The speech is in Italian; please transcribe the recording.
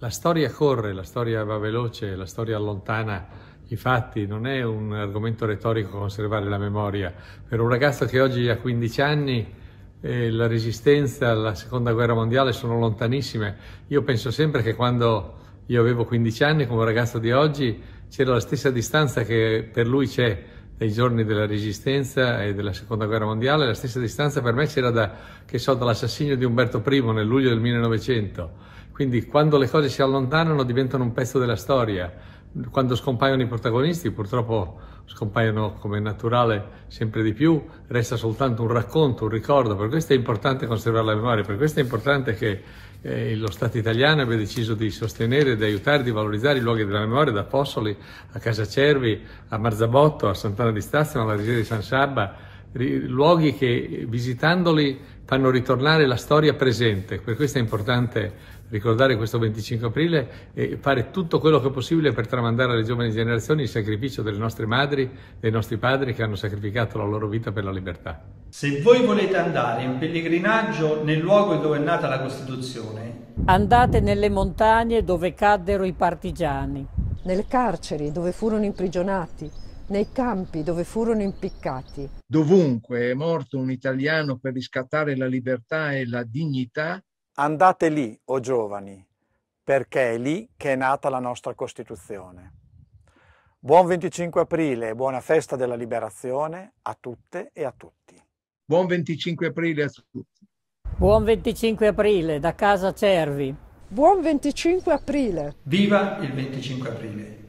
La storia corre, la storia va veloce, la storia allontana i fatti, non è un argomento retorico conservare la memoria. Per un ragazzo che oggi ha 15 anni eh, la resistenza, alla seconda guerra mondiale sono lontanissime. Io penso sempre che quando io avevo 15 anni, come ragazzo di oggi, c'era la stessa distanza che per lui c'è dai giorni della Resistenza e della Seconda Guerra Mondiale, la stessa distanza per me c'era da, so, dall'assassinio di Umberto I nel luglio del 1900 quindi quando le cose si allontanano diventano un pezzo della storia. Quando scompaiono i protagonisti, purtroppo scompaiono come naturale sempre di più, resta soltanto un racconto, un ricordo. Per questo è importante conservare la memoria, per questo è importante che eh, lo Stato italiano abbia deciso di sostenere, di aiutare, di valorizzare i luoghi della memoria, da Possoli a Casa Cervi, a Marzabotto, a Sant'Anna di Stazzano, alla Riserva di San Sabba, luoghi che visitandoli fanno ritornare la storia presente, per questo è importante ricordare questo 25 aprile e fare tutto quello che è possibile per tramandare alle giovani generazioni il sacrificio delle nostre madri, dei nostri padri che hanno sacrificato la loro vita per la libertà. Se voi volete andare in pellegrinaggio nel luogo dove è nata la Costituzione, andate nelle montagne dove caddero i partigiani, nelle carceri dove furono imprigionati nei campi dove furono impiccati. Dovunque è morto un italiano per riscattare la libertà e la dignità. Andate lì, o oh giovani, perché è lì che è nata la nostra Costituzione. Buon 25 aprile e buona festa della liberazione a tutte e a tutti. Buon 25 aprile a tutti. Buon 25 aprile da casa Cervi. Buon 25 aprile. Viva il 25 aprile.